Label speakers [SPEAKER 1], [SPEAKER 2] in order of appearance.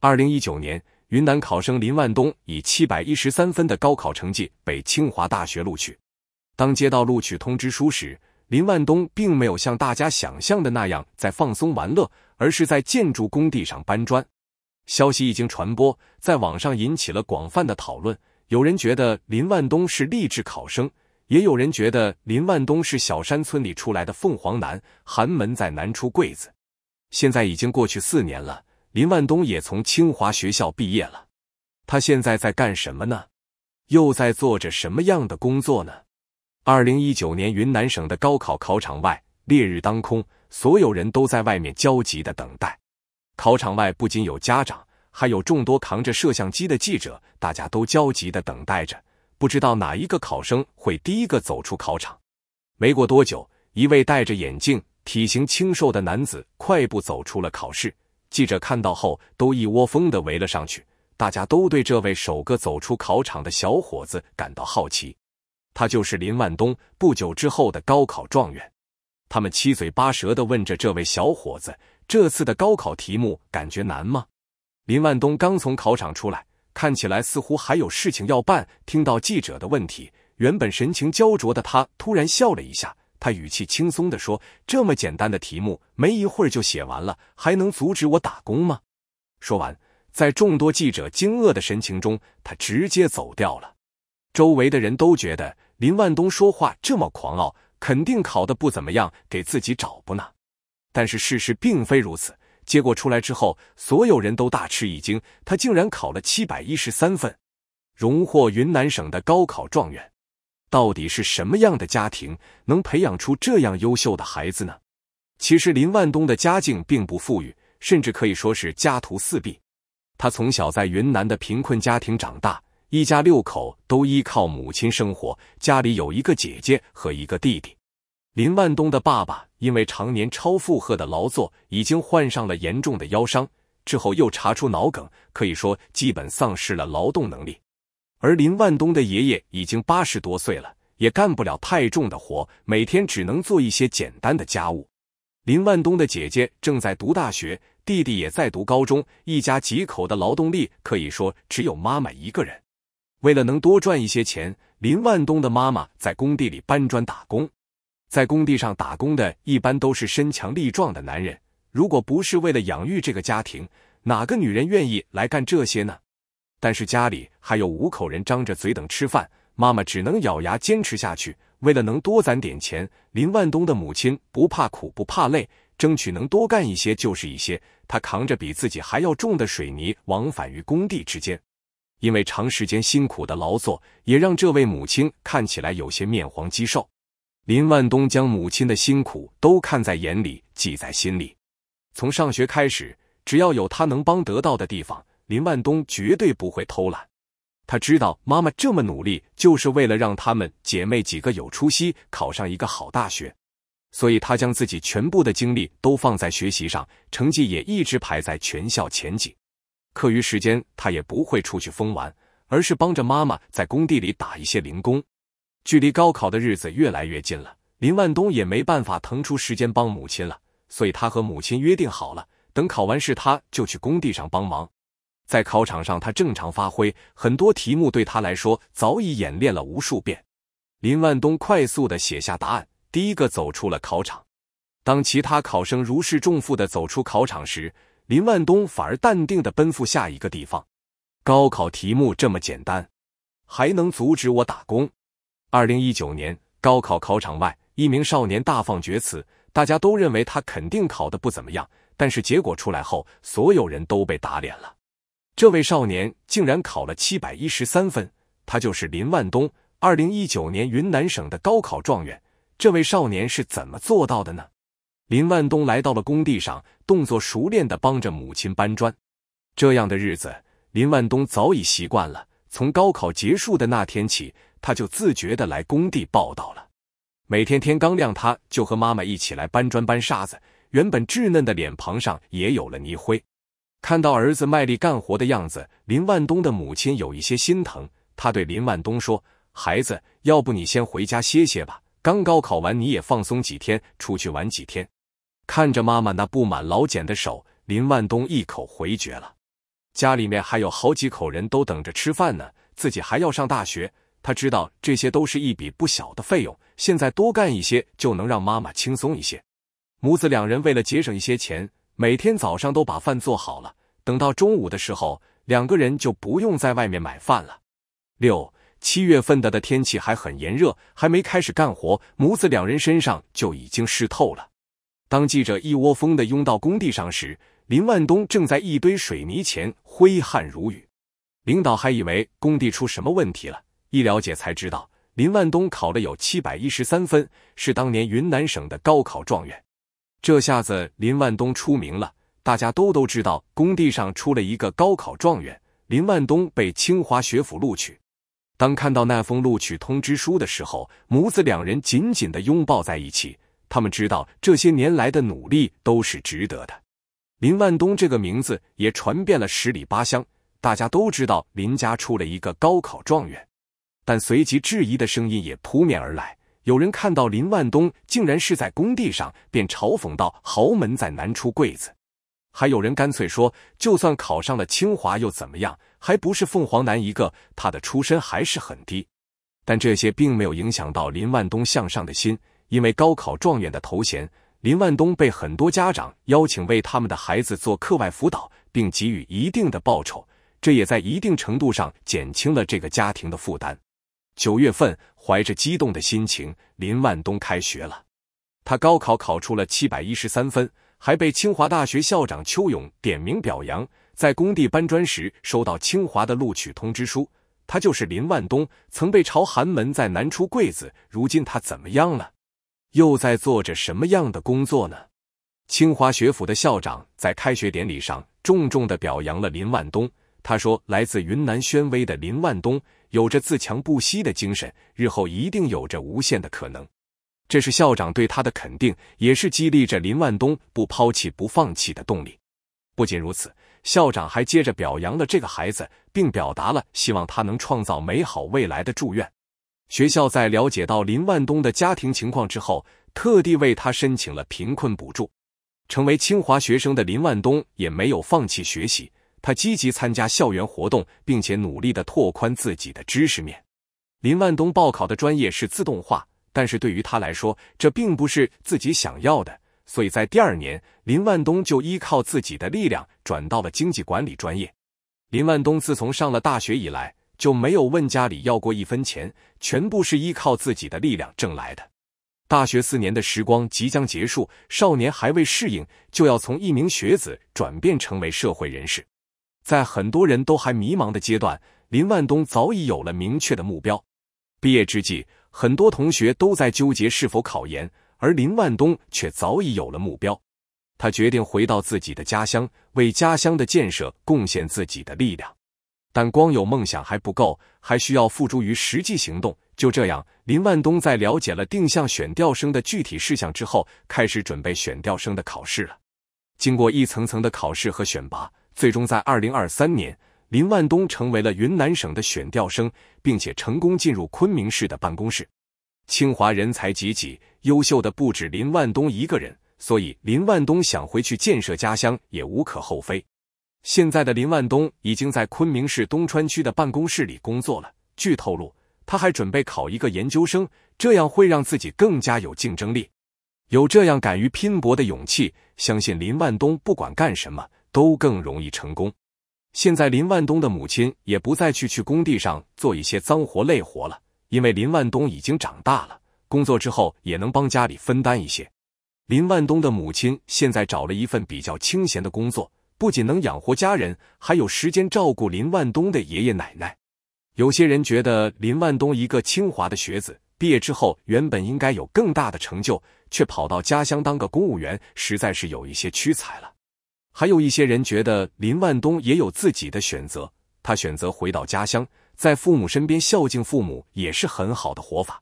[SPEAKER 1] 二零一九年，云南考生林万东以七百一十三分的高考成绩被清华大学录取。当接到录取通知书时，林万东并没有像大家想象的那样在放松玩乐，而是在建筑工地上搬砖。消息一经传播，在网上引起了广泛的讨论。有人觉得林万东是励志考生，也有人觉得林万东是小山村里出来的凤凰男，寒门再难出贵子。现在已经过去四年了。林万东也从清华学校毕业了，他现在在干什么呢？又在做着什么样的工作呢？二零一九年云南省的高考考场外，烈日当空，所有人都在外面焦急的等待。考场外不仅有家长，还有众多扛着摄像机的记者，大家都焦急的等待着，不知道哪一个考生会第一个走出考场。没过多久，一位戴着眼镜、体型清瘦的男子快步走出了考试。记者看到后，都一窝蜂的围了上去，大家都对这位首个走出考场的小伙子感到好奇。他就是林万东，不久之后的高考状元。他们七嘴八舌的问着这位小伙子：“这次的高考题目感觉难吗？”林万东刚从考场出来，看起来似乎还有事情要办。听到记者的问题，原本神情焦灼的他突然笑了一下。他语气轻松的说：“这么简单的题目，没一会儿就写完了，还能阻止我打工吗？”说完，在众多记者惊愕的神情中，他直接走掉了。周围的人都觉得林万东说话这么狂傲，肯定考的不怎么样，给自己找不呢。但是事实并非如此，结果出来之后，所有人都大吃一惊，他竟然考了七百一十三分，荣获云南省的高考状元。到底是什么样的家庭能培养出这样优秀的孩子呢？其实林万东的家境并不富裕，甚至可以说是家徒四壁。他从小在云南的贫困家庭长大，一家六口都依靠母亲生活，家里有一个姐姐和一个弟弟。林万东的爸爸因为常年超负荷的劳作，已经患上了严重的腰伤，之后又查出脑梗，可以说基本丧失了劳动能力。而林万东的爷爷已经八十多岁了，也干不了太重的活，每天只能做一些简单的家务。林万东的姐姐正在读大学，弟弟也在读高中，一家几口的劳动力可以说只有妈妈一个人。为了能多赚一些钱，林万东的妈妈在工地里搬砖打工。在工地上打工的一般都是身强力壮的男人，如果不是为了养育这个家庭，哪个女人愿意来干这些呢？但是家里还有五口人张着嘴等吃饭，妈妈只能咬牙坚持下去。为了能多攒点钱，林万东的母亲不怕苦不怕累，争取能多干一些就是一些。他扛着比自己还要重的水泥往返于工地之间，因为长时间辛苦的劳作，也让这位母亲看起来有些面黄肌瘦。林万东将母亲的辛苦都看在眼里，记在心里。从上学开始，只要有他能帮得到的地方。林万东绝对不会偷懒，他知道妈妈这么努力，就是为了让他们姐妹几个有出息，考上一个好大学，所以他将自己全部的精力都放在学习上，成绩也一直排在全校前几。课余时间他也不会出去疯玩，而是帮着妈妈在工地里打一些零工。距离高考的日子越来越近了，林万东也没办法腾出时间帮母亲了，所以他和母亲约定好了，等考完试他就去工地上帮忙。在考场上，他正常发挥，很多题目对他来说早已演练了无数遍。林万东快速的写下答案，第一个走出了考场。当其他考生如释重负的走出考场时，林万东反而淡定的奔赴下一个地方。高考题目这么简单，还能阻止我打工？二零一九年高考考场外，一名少年大放厥词，大家都认为他肯定考的不怎么样，但是结果出来后，所有人都被打脸了。这位少年竟然考了七百一十三分，他就是林万东，二零一九年云南省的高考状元。这位少年是怎么做到的呢？林万东来到了工地上，动作熟练的帮着母亲搬砖。这样的日子，林万东早已习惯了。从高考结束的那天起，他就自觉的来工地报道了。每天天刚亮，他就和妈妈一起来搬砖搬沙子，原本稚嫩的脸庞上也有了泥灰。看到儿子卖力干活的样子，林万东的母亲有一些心疼。他对林万东说：“孩子，要不你先回家歇歇吧，刚高考完，你也放松几天，出去玩几天。”看着妈妈那布满老茧的手，林万东一口回绝了。家里面还有好几口人都等着吃饭呢，自己还要上大学，他知道这些都是一笔不小的费用。现在多干一些，就能让妈妈轻松一些。母子两人为了节省一些钱。每天早上都把饭做好了，等到中午的时候，两个人就不用在外面买饭了。六七月份的的天气还很炎热，还没开始干活，母子两人身上就已经湿透了。当记者一窝蜂的拥到工地上时，林万东正在一堆水泥前挥汗如雨。领导还以为工地出什么问题了，一了解才知道，林万东考了有七百一十三分，是当年云南省的高考状元。这下子，林万东出名了，大家都都知道工地上出了一个高考状元，林万东被清华学府录取。当看到那封录取通知书的时候，母子两人紧紧的拥抱在一起，他们知道这些年来的努力都是值得的。林万东这个名字也传遍了十里八乡，大家都知道林家出了一个高考状元，但随即质疑的声音也扑面而来。有人看到林万东竟然是在工地上，便嘲讽道：“豪门再难出贵子。”还有人干脆说：“就算考上了清华又怎么样？还不是凤凰男一个，他的出身还是很低。”但这些并没有影响到林万东向上的心，因为高考状元的头衔，林万东被很多家长邀请为他们的孩子做课外辅导，并给予一定的报酬，这也在一定程度上减轻了这个家庭的负担。九月份，怀着激动的心情，林万东开学了。他高考考出了七百一十三分，还被清华大学校长邱勇点名表扬。在工地搬砖时，收到清华的录取通知书。他就是林万东，曾被朝寒门在南出贵子。如今他怎么样了？又在做着什么样的工作呢？清华学府的校长在开学典礼上重重的表扬了林万东。他说：“来自云南宣威的林万东。”有着自强不息的精神，日后一定有着无限的可能。这是校长对他的肯定，也是激励着林万东不抛弃、不放弃的动力。不仅如此，校长还接着表扬了这个孩子，并表达了希望他能创造美好未来的祝愿。学校在了解到林万东的家庭情况之后，特地为他申请了贫困补助。成为清华学生的林万东也没有放弃学习。他积极参加校园活动，并且努力地拓宽自己的知识面。林万东报考的专业是自动化，但是对于他来说，这并不是自己想要的，所以在第二年，林万东就依靠自己的力量转到了经济管理专业。林万东自从上了大学以来，就没有问家里要过一分钱，全部是依靠自己的力量挣来的。大学四年的时光即将结束，少年还未适应，就要从一名学子转变成为社会人士。在很多人都还迷茫的阶段，林万东早已有了明确的目标。毕业之际，很多同学都在纠结是否考研，而林万东却早已有了目标。他决定回到自己的家乡，为家乡的建设贡献自己的力量。但光有梦想还不够，还需要付诸于实际行动。就这样，林万东在了解了定向选调生的具体事项之后，开始准备选调生的考试了。经过一层层的考试和选拔。最终在二零二三年，林万东成为了云南省的选调生，并且成功进入昆明市的办公室。清华人才济济，优秀的不止林万东一个人，所以林万东想回去建设家乡也无可厚非。现在的林万东已经在昆明市东川区的办公室里工作了。据透露，他还准备考一个研究生，这样会让自己更加有竞争力。有这样敢于拼搏的勇气，相信林万东不管干什么。都更容易成功。现在林万东的母亲也不再去去工地上做一些脏活累活了，因为林万东已经长大了，工作之后也能帮家里分担一些。林万东的母亲现在找了一份比较清闲的工作，不仅能养活家人，还有时间照顾林万东的爷爷奶奶。有些人觉得林万东一个清华的学子，毕业之后原本应该有更大的成就，却跑到家乡当个公务员，实在是有一些屈才了。还有一些人觉得林万东也有自己的选择，他选择回到家乡，在父母身边孝敬父母，也是很好的活法。